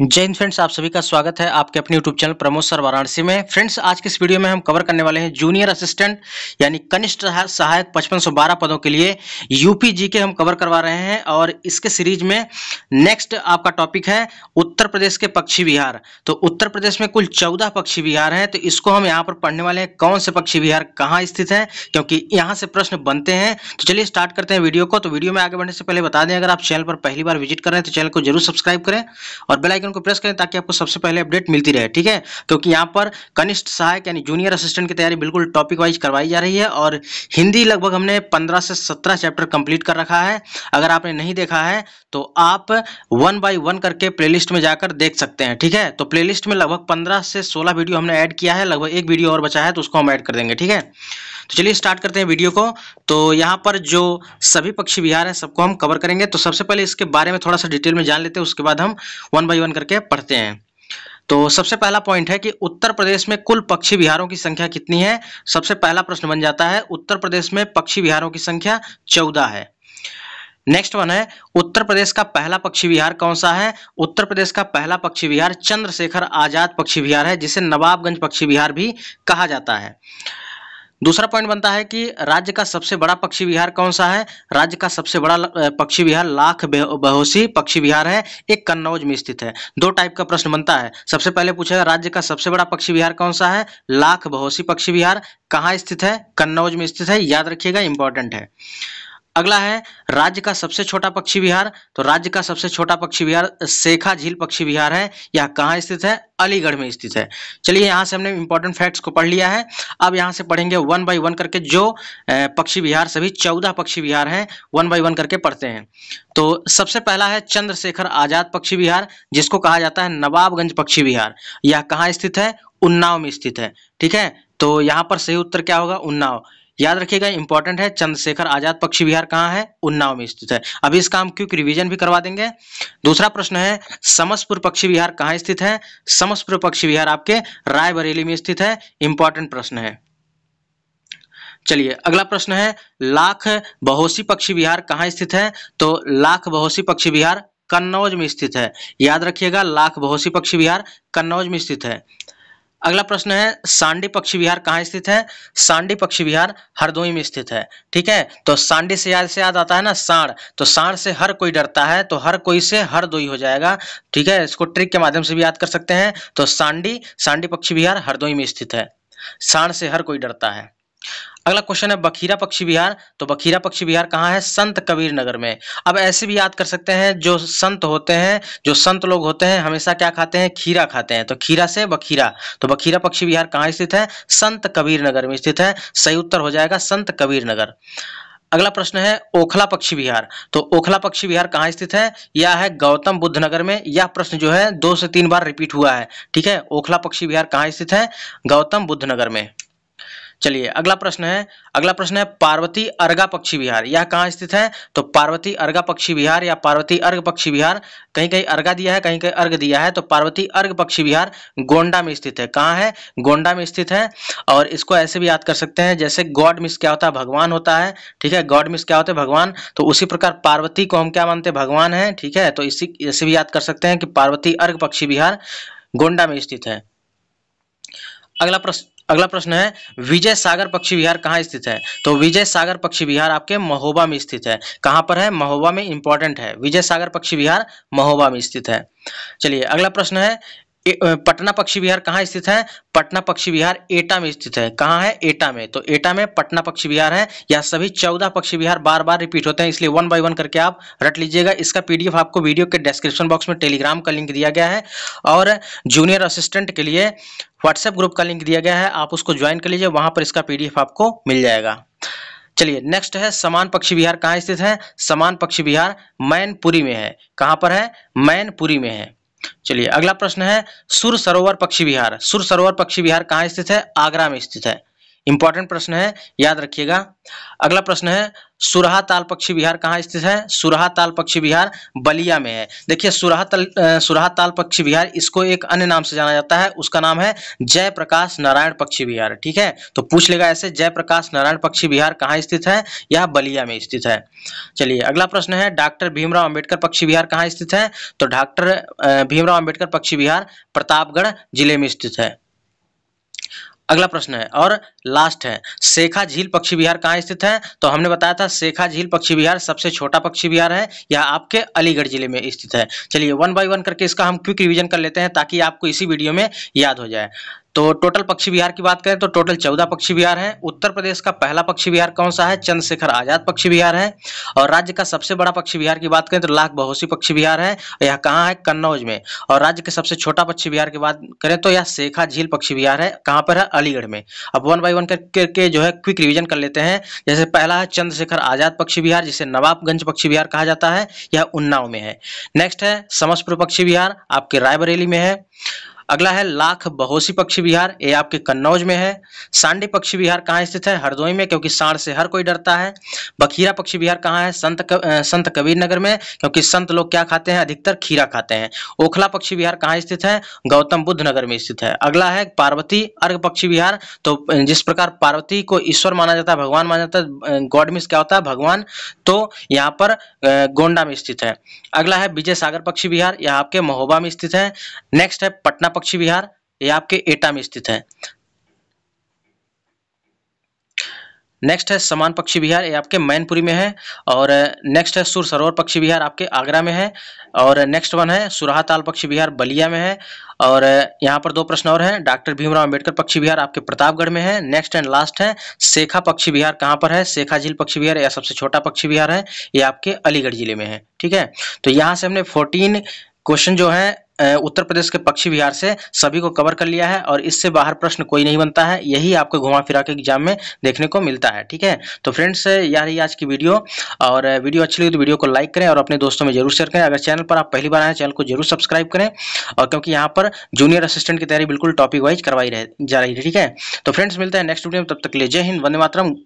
जय हिंद फ्रेंड्स आप सभी का स्वागत है आपके अपने YouTube channel Pramod sir Varanasi में फ्रेंड्स आज के इस वीडियो में हम कवर करने वाले हैं जूनियर असिस्टेंट यानी कनिष्ठ सहायक 5512 पदों के लिए यूपी जी के हम कवर करवा रहे हैं और इसके सीरीज में नेक्स्ट आपका टॉपिक है उत्तर प्रदेश के पक्षी विहार तो उत्तर प्रदेश में कुल चौदह पक्षी विहार हैं तो इसको हम यहाँ पर पढ़ने वाले हैं कौन से पक्षी विहार कहाँ स्थित हैं क्योंकि यहाँ से प्रश्न बनते हैं तो चलिए स्टार्ट करते हैं वीडियो को तो वीडियो में आगे बढ़ने से पहले बता दें अगर आप चैनल पर पहली बार विजिट कर रहे हैं तो चैनल को जरूर सब्सक्राइब करें और बेलाइकन आइकन को प्रेस करें ताकि आपको सबसे पहले अपडेट मिलती रहे ठीक है क्योंकि यहाँ पर कनिष्ठ सहायक यानी जूनियर असिस्टेंट की तैयारी बिल्कुल टॉपिक वाइज करवाई जा रही है और हिंदी लगभग हमने पंद्रह से सत्रह चैप्टर कंप्लीट कर रखा है अगर आपने नहीं देखा है तो आप वन बाई वन करके प्ले में जाकर देख सकते हैं ठीक है तो प्ले में लगभग पंद्रह से सोलह वीडियो हमने ऐड किया है लगभग एक वीडियो और बचा है तो उसको हम ऐड कर देंगे ठीक है तो चलिए स्टार्ट करते हैं वीडियो को तो यहाँ पर जो सभी पक्षी विहार हैं सबको हम कवर करेंगे तो सबसे पहले इसके बारे में थोड़ा सा डिटेल में जान लेते हैं उसके बाद हम वन बाई वन करके पढ़ते हैं तो सबसे पहला पॉइंट है कि उत्तर प्रदेश में कुल पक्षी विहारों की संख्या कितनी है सबसे पहला प्रश्न बन जाता है उत्तर प्रदेश में पक्षी विहारों की संख्या चौदह है नेक्स्ट वन है उत्तर प्रदेश का पहला पक्षी विहार कौन सा है उत्तर प्रदेश का पहला पक्षी विहार चंद्रशेखर आजाद पक्षी विहार है जिसे नवाबगंज पक्षी विहार भी कहा जाता है दूसरा पॉइंट बनता है कि राज्य का सबसे बड़ा पक्षी विहार कौन सा है राज्य का सबसे बड़ा पक्षी विहार लाख बहोसी पक्षी विहार है एक कन्नौज में स्थित है दो टाइप का प्रश्न बनता है सबसे पहले पूछेगा राज्य का सबसे बड़ा पक्षी विहार कौन सा है लाख बहोसी पक्षी विहार कहाँ स्थित है कन्नौज में स्थित है याद रखिएगा इंपॉर्टेंट है अगला है राज्य का सबसे छोटा पक्षी विहार तो राज्य का सबसे छोटा पक्षी विहार शेखा झील पक्षी विहार है यह कहाँ स्थित है अलीगढ़ में स्थित है चलिए यहाँ से हमने इंपॉर्टेंट फैक्ट्स को पढ़ लिया है अब यहाँ से पढ़ेंगे वन बाई वन करके जो पक्षी विहार सभी चौदह पक्षी विहार हैं वन बाई वन करके पढ़ते हैं तो सबसे पहला है चंद्रशेखर आजाद पक्षी विहार जिसको कहा जाता है नवाबगंज पक्षी विहार यह कहाँ स्थित है उन्नाव में स्थित है ठीक है तो यहाँ पर सही उत्तर क्या होगा उन्नाव याद रखिएगा इंपॉर्टेंट है चंद्रशेखर आजाद पक्षी विहार कहाँ है उन्नाव में स्थित है अभी इसका हम क्योंकि रिवीजन भी करवा देंगे दूसरा प्रश्न है समसपुर पक्षी विहार कहाँ स्थित है समसपुर पक्षी विहार आपके रायबरेली में स्थित है इंपॉर्टेंट प्रश्न है चलिए अगला प्रश्न है लाख बहोसी पक्षी विहार कहाँ स्थित है तो लाख बहोसी पक्षी विहार कन्नौज में स्थित है याद रखिएगा लाख बहोसी पक्षी विहार कन्नौज में स्थित है अगला प्रश्न है सांडी पक्षी विहार कहाँ स्थित है सांडी पक्षी विहार हरदोई में स्थित है ठीक है तो सांडी से याद से याद आता है ना सांड तो सांड से हर कोई डरता है तो हर कोई से हरदोई हो जाएगा ठीक है इसको ट्रिक के माध्यम से भी याद कर सकते हैं तो सांडी सांडी पक्षी विहार हरदोई में स्थित है सांड से हर कोई डरता है अगला क्वेश्चन है बखीरा पक्षी विहार तो बखीरा पक्षी विहार कहाँ है संत कबीर नगर में अब ऐसे भी याद कर सकते हैं जो संत होते हैं जो संत लोग होते हैं हमेशा क्या खाते हैं खीरा खाते हैं तो खीरा से बखीरा तो बखीरा पक्षी विहार कहाँ स्थित है संत कबीर नगर में स्थित है सही उत्तर हो जाएगा संत कबीर नगर अगला प्रश्न है ओखला पक्षी विहार तो ओखला पक्षी विहार कहाँ स्थित है यह है गौतम बुद्ध नगर में यह प्रश्न जो है दो से तीन बार रिपीट हुआ है ठीक है ओखला पक्षी विहार कहाँ स्थित है गौतम बुद्ध नगर में चलिए अगला प्रश्न है अगला प्रश्न है पार्वती अर्गा पक्षी विहार यह कहाँ स्थित है तो पार्वती अर्गा पक्षी विहार या पार्वती अर्घ पक्षी विहार कहीं कहीं अर्गा दिया है कहीं कहीं अर्घ दिया है तो पार्वती अर्घ पक्षी विहार गोंडा में स्थित है कहाँ है गोंडा में स्थित है और इसको ऐसे भी याद कर सकते हैं जैसे गॉड मिस क्या होता है भगवान होता है ठीक है गॉड मिस क्या होते हैं भगवान तो उसी प्रकार पार्वती को हम क्या मानते हैं भगवान है ठीक है तो इसी ऐसे भी याद कर सकते हैं कि पार्वती अर्घ पक्षी विहार गोंडा में स्थित है अगला प्रश्न अगला प्रश्न है विजय सागर पक्षी विहार कहाँ स्थित है तो विजय सागर पक्षी विहार आपके महोबा में स्थित है कहाँ पर है महोबा में इंपॉर्टेंट है विजय सागर पक्षी विहार महोबा में स्थित है चलिए अगला प्रश्न है पटना पक्षी विहार कहाँ स्थित है पटना पक्षी विहार एटा में स्थित है कहाँ है एटा में तो एटा में पटना पक्षी विहार है या सभी चौदह पक्षी विहार बार बार रिपीट होते हैं इसलिए वन बाय वन करके आप रट लीजिएगा इसका पीडीएफ आपको वीडियो के डिस्क्रिप्शन बॉक्स में टेलीग्राम का लिंक दिया गया है और जूनियर असिस्टेंट के लिए व्हाट्सएप ग्रुप का लिंक दिया गया है आप उसको ज्वाइन कर लीजिए वहां पर इसका पीडीएफ आपको मिल जाएगा चलिए नेक्स्ट है समान पक्षी विहार कहाँ स्थित है समान पक्षी विहार मैनपुरी में है कहाँ पर है मैनपुरी में है चलिए अगला प्रश्न है सुर सरोवर पक्षी विहार सुर सरोवर पक्षी विहार कहाँ स्थित है आगरा में स्थित है इंपॉर्टेंट प्रश्न है याद रखिएगा अगला प्रश्न है सुरहा ताल पक्षी विहार कहाँ स्थित है सुरहा ताल पक्षी विहार बलिया में है देखिए सुरहा तल सुरहा ताल पक्षी विहार इसको एक अन्य नाम से जाना जाता है उसका नाम है जयप्रकाश नारायण पक्षी विहार ठीक है तो पूछ लेगा ऐसे जयप्रकाश नारायण पक्षी विहार कहाँ स्थित है यह बलिया में स्थित है चलिए अगला प्रश्न है डॉक्टर भीमराव अम्बेडकर पक्षी विहार कहाँ स्थित है तो डॉक्टर भीमराव अम्बेडकर पक्षी विहार प्रतापगढ़ जिले में स्थित है अगला प्रश्न है और लास्ट है शेखा झील पक्षी विहार कहाँ स्थित है तो हमने बताया था शेखा झील पक्षी विहार सबसे छोटा पक्षी विहार है यह आपके अलीगढ़ जिले में स्थित है चलिए वन बाई वन करके इसका हम क्विक रिविजन कर लेते हैं ताकि आपको इसी वीडियो में याद हो जाए तो टोटल पक्षी विहार की बात करें तो टोटल चौदह पक्षी विहार हैं उत्तर प्रदेश का पहला पक्षी विहार कौन सा है चंद्रशेखर आजाद पक्षी विहार है और राज्य का सबसे बड़ा पक्षी विहार की बात करें तो लाख बहोसी पक्षी विहार है यह कहाँ है कन्नौज में और राज्य के सबसे छोटा पक्षी विहार की बात करें तो यह शेखा झील पक्षी विहार है कहाँ पर है अलीगढ़ में अब वन बाई वन करके जो है क्विक रिविजन कर लेते हैं जैसे पहला है चंद्रशेखर आजाद पक्षी विहार जिसे नवाबगंज पक्षी विहार कहा जाता है यह उन्नाव में है नेक्स्ट है समस्तपुर पक्षी विहार आपके रायबरेली में है अगला है लाख बहोसी पक्षी विहार ये आपके कन्नौज में है सांडी पक्षी विहार कहाँ स्थित है हरदोई में क्योंकि सांड से हर कोई डरता है बखीरा पक्षी विहार कहाँ है संत कव, संत कबीर नगर में क्योंकि संत लोग क्या खाते हैं अधिकतर खीरा खाते हैं ओखला पक्षी विहार कहाँ स्थित है गौतम बुद्ध नगर में स्थित है अगला है पार्वती अर्घ पक्षी विहार तो जिस प्रकार पार्वती को ईश्वर माना जाता है भगवान माना जाता है गॉड मिस क्या होता है भगवान तो यहाँ पर गोंडा में स्थित है अगला है विजय सागर पक्षी विहार यह आपके महोबा में स्थित है नेक्स्ट है पटना पक्षी विहार ये आपके एटा में स्थित है नेक्स्ट है समान पक्षी विहार ये आपके मैनपुरी में है और नेक्स्ट है सुर सरोवर पक्षी विहार आपके आगरा में है और नेक्स्ट वन है सुराहताल पक्षी विहार बलिया में है और यहाँ पर दो प्रश्न और हैं डॉक्टर भीमराव अंबेडकर पक्षी विहार आपके प्रतापगढ़ में है नेक्स्ट एंड लास्ट है शेखा पक्षी विहार कहाँ पर है शेखा झील पक्षी विहार या सबसे छोटा पक्षी विहार है ये आपके अलीगढ़ जिले में है ठीक है तो यहाँ से हमने फोर्टीन क्वेश्चन जो है उत्तर प्रदेश के पक्षी विहार से सभी को कवर कर लिया है और इससे बाहर प्रश्न कोई नहीं बनता है यही आपको घुमा फिरा के एग्जाम में देखने को मिलता है ठीक है तो फ्रेंड्स यह रही आज की वीडियो और वीडियो अच्छी लगी तो वीडियो को लाइक करें और अपने दोस्तों में जरूर शेयर करें अगर चैनल पर आप पहली बार आए चैनल को जरूर सब्सक्राइब करें और क्योंकि यहाँ पर जूनियर असिस्टेंट की तैयारी बिल्कुल टॉपिक वाइज करवाई जा रही है ठीक है तो फ्रेंड्स मिलते हैं नेक्स्ट वीडियो में तब तक ले जय हिंद वंदे मातरम